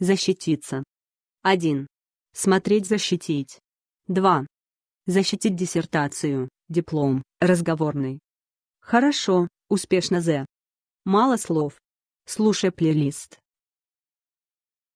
Защититься. 1. Смотреть защитить. 2. Защитить диссертацию, диплом, разговорный. Хорошо, успешно З. Мало слов. Слушай плейлист.